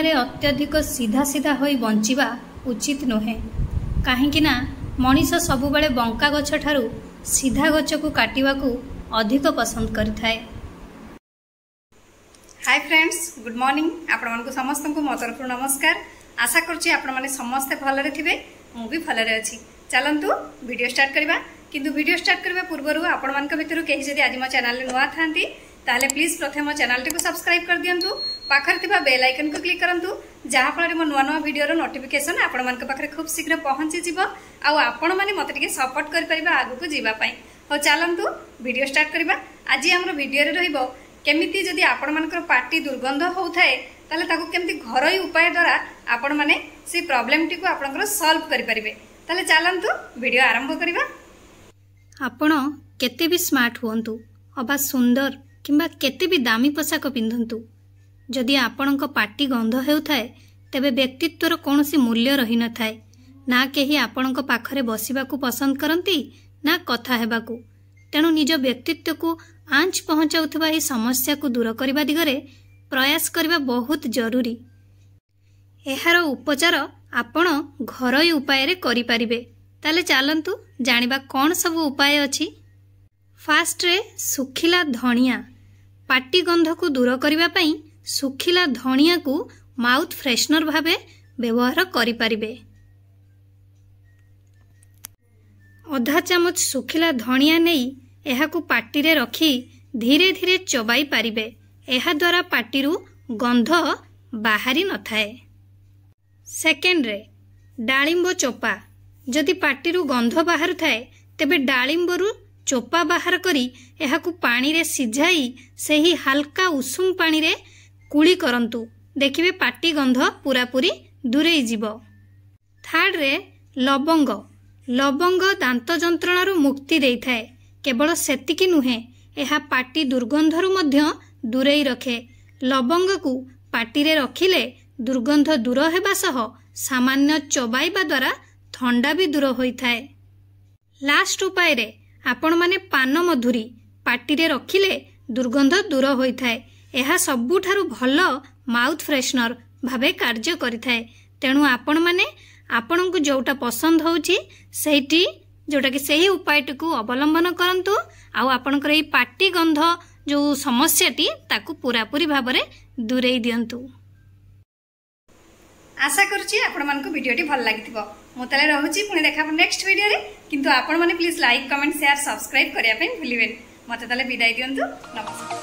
ଦୁନିଆରେ ଅତ୍ୟଧିକ ସିଧା ସିଧା ହୋଇ ବଞ୍ଚିବା ଉଚିତ ନୁହେଁ କାହିଁକିନା ମଣିଷ ସବୁବେଳେ ବଙ୍କା ଗଛ ଠାରୁ ସିଧା ଗଛକୁ କାଟିବାକୁ ଅଧିକ ପସନ୍ଦ କରିଥାଏ ହାଇ ଫ୍ରେଣ୍ଡସ୍ ଗୁଡ଼୍ ମର୍ଣ୍ଣିଂ ଆପଣମାନଙ୍କୁ ସମସ୍ତଙ୍କୁ ମୋ ତରଫରୁ ନମସ୍କାର ଆଶା କରୁଛି ଆପଣମାନେ ସମସ୍ତେ ଭଲରେ ଥିବେ ମୁଁ ବି ଭଲରେ ଅଛି ଚାଲନ୍ତୁ ଭିଡ଼ିଓ ଷ୍ଟାର୍ଟ କରିବା କିନ୍ତୁ ଭିଡ଼ିଓ ଷ୍ଟାର୍ଟ କରିବା ପୂର୍ବରୁ ଆପଣମାନଙ୍କ ଭିତରୁ କେହି ଯଦି ଆଜି ମୋ ଚ୍ୟାନେଲରେ ନୂଆ ଥାଆନ୍ତି ତାହେଲେ ପ୍ଲିଜ୍ ପ୍ରଥମେ ମୋ ଚ୍ୟାନେଲଟିକୁ ସବସ୍କ୍ରାଇବ୍ କରିଦିଅନ୍ତୁ ପାଖରେ ଥିବା ବେଲ୍ ଆଇକନ୍କୁ କ୍ଲିକ୍ କରନ୍ତୁ ଯାହାଫଳରେ ମୋ ନୂଆ ନୂଆ ଭିଡ଼ିଓର ନୋଟିଫିକେସନ୍ ଆପଣମାନଙ୍କ ପାଖରେ ଖୁବ୍ ଶୀଘ୍ର ପହଞ୍ଚିଯିବ ଆଉ ଆପଣମାନେ ମୋତେ ଟିକେ ସପୋର୍ଟ କରିପାରିବେ ଆଗକୁ ଯିବା ପାଇଁ ହଉ ଚାଲନ୍ତୁ ଭିଡ଼ିଓ ଷ୍ଟାର୍ଟ କରିବା ଆଜି ଆମର ଭିଡ଼ିଓରେ ରହିବ କେମିତି ଯଦି ଆପଣମାନଙ୍କର ପାଟି ଦୁର୍ଗନ୍ଧ ହେଉଥାଏ ତାହେଲେ ତାକୁ କେମିତି ଘରୋଇ ଉପାୟ ଦ୍ୱାରା ଆପଣମାନେ ସେଇ ପ୍ରୋବ୍ଲେମ୍ଟିକୁ ଆପଣଙ୍କର ସଲ୍ଭ କରିପାରିବେ ତାହେଲେ ଚାଲନ୍ତୁ ଭିଡ଼ିଓ ଆରମ୍ଭ କରିବା ଆପଣ କେତେ ବି ସ୍ମାର୍ଟ ହୁଅନ୍ତୁ ଅବା ସୁନ୍ଦର କିମ୍ବା କେତେ ବି ଦାମୀ ପୋଷାକ ପିନ୍ଧନ୍ତୁ ଯଦି ଆପଣଙ୍କ ପାଟି ଗନ୍ଧ ହେଉଥାଏ ତେବେ ବ୍ୟକ୍ତିତ୍ୱର କୌଣସି ମୂଲ୍ୟ ରହିନଥାଏ ନା କେହି ଆପଣଙ୍କ ପାଖରେ ବସିବାକୁ ପସନ୍ଦ କରନ୍ତି ନା କଥା ହେବାକୁ ତେଣୁ ନିଜ ବ୍ୟକ୍ତିତ୍ୱକୁ ଆଞ୍ଚ ପହଞ୍ଚାଉଥିବା ଏହି ସମସ୍ୟାକୁ ଦୂର କରିବା ଦିଗରେ ପ୍ରୟାସ କରିବା ବହୁତ ଜରୁରୀ ଏହାର ଉପଚାର ଆପଣ ଘରୋଇ ଉପାୟରେ କରିପାରିବେ ତାହେଲେ ଚାଲନ୍ତୁ ଜାଣିବା କ'ଣ ସବୁ ଉପାୟ ଅଛି ଫାଷ୍ଟରେ ଶୁଖିଲା ଧଣିଆ ପାଟିଗନ୍ଧକୁ ଦୂର କରିବା ପାଇଁ ଶୁଖିଲା ଧଣିଆକୁ ମାଉଥ୍ ଫ୍ରେଶନର୍ ଭାବେ ବ୍ୟବହାର କରିପାରିବେ ଅଧା ଚାମଚ ଶୁଖିଲା ଧଣିଆ ନେଇ ଏହାକୁ ପାଟିରେ ରଖି ଧୀରେ ଧୀରେ ଚବାଇ ପାରିବେ ଏହାଦ୍ୱାରା ପାଟିରୁ ଗନ୍ଧ ବାହାରି ନଥାଏ ସେକେଣ୍ଡରେ ଡାଳିମ୍ବ ଚୋପା ଯଦି ପାଟିରୁ ଗନ୍ଧ ବାହାରୁଥାଏ ତେବେ ଡାଳିମ୍ବରୁ ଚୋପା ବାହାର କରି ଏହାକୁ ପାଣିରେ ସିଝାଇ ସେହି ହାଲକା ଉଷୁମ ପାଣିରେ କୁଳି କରନ୍ତୁ ଦେଖିବେ ପାଟି ଗନ୍ଧ ପୂରାପୂରି ଦୂରେଇ ଯିବ ଥାର୍ଡ଼ରେ ଲବଙ୍ଗ ଲବଙ୍ଗ ଦାନ୍ତ ଯନ୍ତ୍ରଣାରୁ ମୁକ୍ତି ଦେଇଥାଏ କେବଳ ସେତିକି ନୁହେଁ ଏହା ପାଟି ଦୁର୍ଗନ୍ଧରୁ ମଧ୍ୟ ଦୂରେଇ ରଖେ ଲବଙ୍ଗକୁ ପାଟିରେ ରଖିଲେ ଦୁର୍ଗନ୍ଧ ଦୂର ହେବା ସହ ସାମାନ୍ୟ ଚୋବାଇବା ଦ୍ୱାରା ଥଣ୍ଡା ବି ଦୂର ହୋଇଥାଏ ଲାଷ୍ଟ ଉପାୟରେ ଆପଣମାନେ ପାନ ମଧୁରୀ ପାଟିରେ ରଖିଲେ ଦୁର୍ଗନ୍ଧ ଦୂର ହୋଇଥାଏ ଏହା ସବୁଠାରୁ ଭଲ ମାଉଥ୍ ଫ୍ରେଶନର ଭାବେ କାର୍ଯ୍ୟ କରିଥାଏ ତେଣୁ ଆପଣମାନେ ଆପଣଙ୍କୁ ଯେଉଁଟା ପସନ୍ଦ ହେଉଛି ସେଇଟି ଯେଉଁଟାକି ସେହି ଉପାୟଟିକୁ ଅବଲମ୍ବନ କରନ୍ତୁ ଆଉ ଆପଣଙ୍କର ଏହି ପାଟି ଗନ୍ଧ ଯେଉଁ ସମସ୍ୟାଟି ତାକୁ ପୁରାପୁରି ଭାବରେ ଦୂରେଇ ଦିଅନ୍ତୁ ଆଶା କରୁଛି ଆପଣମାନଙ୍କୁ ଭିଡ଼ିଓଟି ଭଲ ଲାଗିଥିବ ମୁଁ ତାହେଲେ ରହୁଛି ପୁଣି ଦେଖା ନେକ୍ସଟ ଭିଡ଼ିଓରେ କିନ୍ତୁ ଆପଣମାନେ please like comment share subscribe କରିବା ପାଇଁ ଭୁଲିବେନି ମୋତେ ତାହେଲେ ବିଦାୟ ଦିଅନ୍ତୁ ନମସ୍କାର